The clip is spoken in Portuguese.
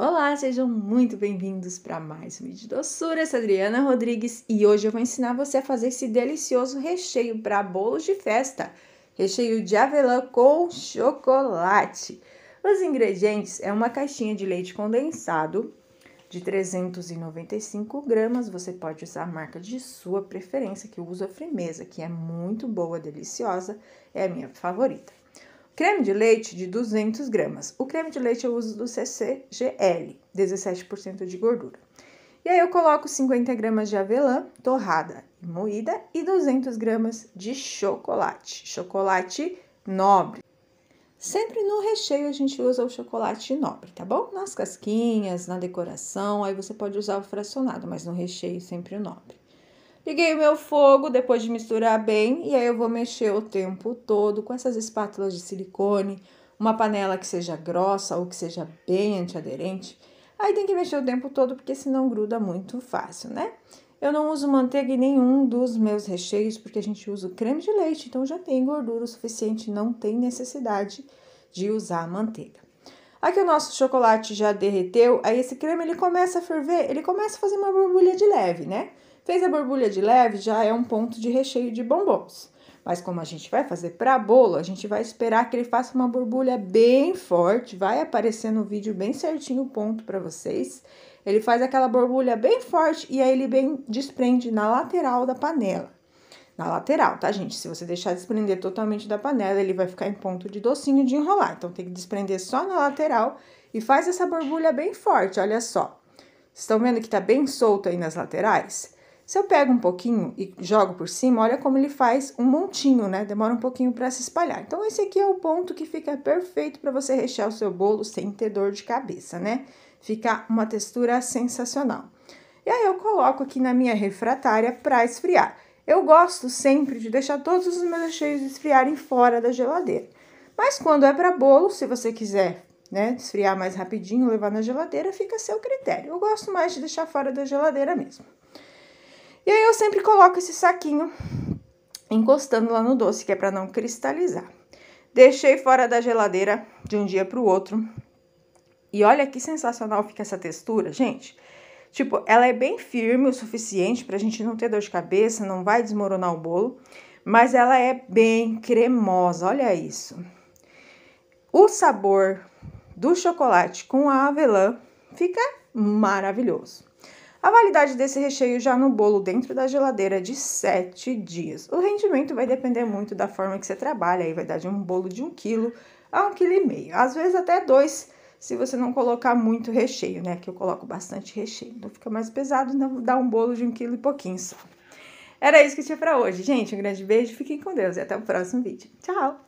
Olá, sejam muito bem-vindos para mais um vídeo de doçura. Eu sou Adriana Rodrigues e hoje eu vou ensinar você a fazer esse delicioso recheio para bolos de festa. Recheio de avelã com chocolate. Os ingredientes é uma caixinha de leite condensado de 395 gramas. Você pode usar a marca de sua preferência, que eu uso a Frimeza, que é muito boa, deliciosa, é a minha favorita. Creme de leite de 200 gramas. O creme de leite eu uso do CCGL, 17% de gordura. E aí eu coloco 50 gramas de avelã torrada e moída e 200 gramas de chocolate, chocolate nobre. Sempre no recheio a gente usa o chocolate nobre, tá bom? Nas casquinhas, na decoração, aí você pode usar o fracionado, mas no recheio sempre o nobre. Liguei o meu fogo depois de misturar bem e aí eu vou mexer o tempo todo com essas espátulas de silicone, uma panela que seja grossa ou que seja bem antiaderente. Aí tem que mexer o tempo todo porque senão gruda muito fácil, né? Eu não uso manteiga em nenhum dos meus recheios porque a gente usa o creme de leite, então já tem gordura o suficiente, não tem necessidade de usar manteiga. Aqui o nosso chocolate já derreteu, aí esse creme ele começa a ferver, ele começa a fazer uma borbulha de leve, né? Fez a borbulha de leve, já é um ponto de recheio de bombons. Mas como a gente vai fazer para bolo, a gente vai esperar que ele faça uma borbulha bem forte, vai aparecer no vídeo bem certinho o ponto para vocês. Ele faz aquela borbulha bem forte e aí ele bem desprende na lateral da panela na lateral, tá, gente? Se você deixar desprender totalmente da panela, ele vai ficar em ponto de docinho de enrolar. Então, tem que desprender só na lateral e faz essa borbulha bem forte, olha só. estão vendo que tá bem solto aí nas laterais? Se eu pego um pouquinho e jogo por cima, olha como ele faz um montinho, né? Demora um pouquinho para se espalhar. Então, esse aqui é o ponto que fica perfeito para você rechear o seu bolo sem ter dor de cabeça, né? Fica uma textura sensacional. E aí, eu coloco aqui na minha refratária para esfriar. Eu gosto sempre de deixar todos os meus recheios esfriarem fora da geladeira. Mas quando é para bolo, se você quiser né, esfriar mais rapidinho, levar na geladeira, fica a seu critério. Eu gosto mais de deixar fora da geladeira mesmo. E aí eu sempre coloco esse saquinho encostando lá no doce, que é para não cristalizar. Deixei fora da geladeira de um dia para o outro. E olha que sensacional fica essa textura, gente. Tipo, ela é bem firme o suficiente para a gente não ter dor de cabeça, não vai desmoronar o bolo, mas ela é bem cremosa, olha isso. O sabor do chocolate com a avelã fica maravilhoso. A validade desse recheio já no bolo dentro da geladeira é de 7 dias. O rendimento vai depender muito da forma que você trabalha, aí vai dar de um bolo de 1 um quilo a 1,5 um meio, Às vezes até 2 se você não colocar muito recheio, né? Que eu coloco bastante recheio, então fica mais pesado, então dá um bolo de um quilo e pouquinho só. Era isso que tinha para hoje, gente. Um grande beijo, fiquem com Deus e até o próximo vídeo. Tchau!